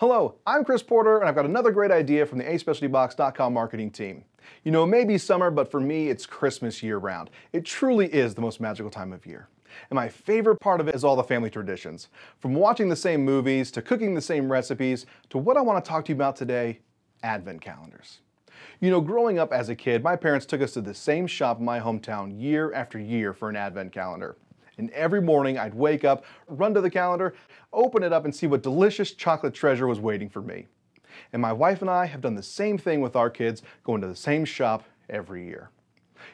Hello, I'm Chris Porter, and I've got another great idea from the aspecialtybox.com marketing team. You know, it may be summer, but for me, it's Christmas year round. It truly is the most magical time of year. And my favorite part of it is all the family traditions. From watching the same movies, to cooking the same recipes, to what I want to talk to you about today, advent calendars. You know, growing up as a kid, my parents took us to the same shop in my hometown year after year for an advent calendar. And every morning I'd wake up, run to the calendar, open it up, and see what delicious chocolate treasure was waiting for me. And my wife and I have done the same thing with our kids, going to the same shop every year.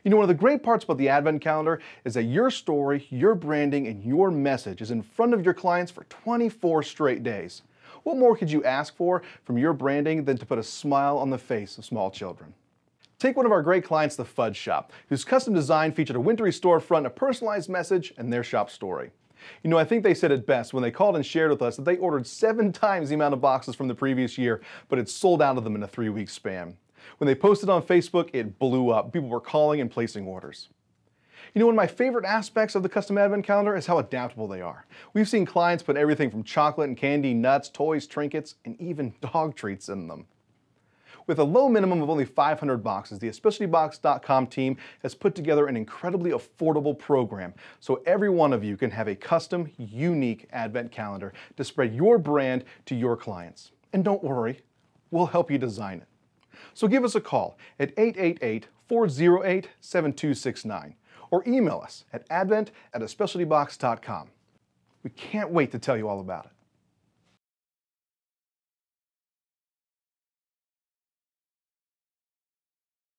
You know, one of the great parts about the Advent calendar is that your story, your branding, and your message is in front of your clients for 24 straight days. What more could you ask for from your branding than to put a smile on the face of small children? Take one of our great clients, The Fudge Shop, whose custom design featured a wintry storefront, a personalized message, and their shop story. You know, I think they said it best when they called and shared with us that they ordered seven times the amount of boxes from the previous year, but it sold out of them in a three-week span. When they posted on Facebook, it blew up. People were calling and placing orders. You know, one of my favorite aspects of the custom advent calendar is how adaptable they are. We've seen clients put everything from chocolate and candy, nuts, toys, trinkets, and even dog treats in them. With a low minimum of only 500 boxes, the especialtybox.com team has put together an incredibly affordable program so every one of you can have a custom, unique advent calendar to spread your brand to your clients. And don't worry, we'll help you design it. So give us a call at 888-408-7269 or email us at advent at a specialtybox.com. We can't wait to tell you all about it.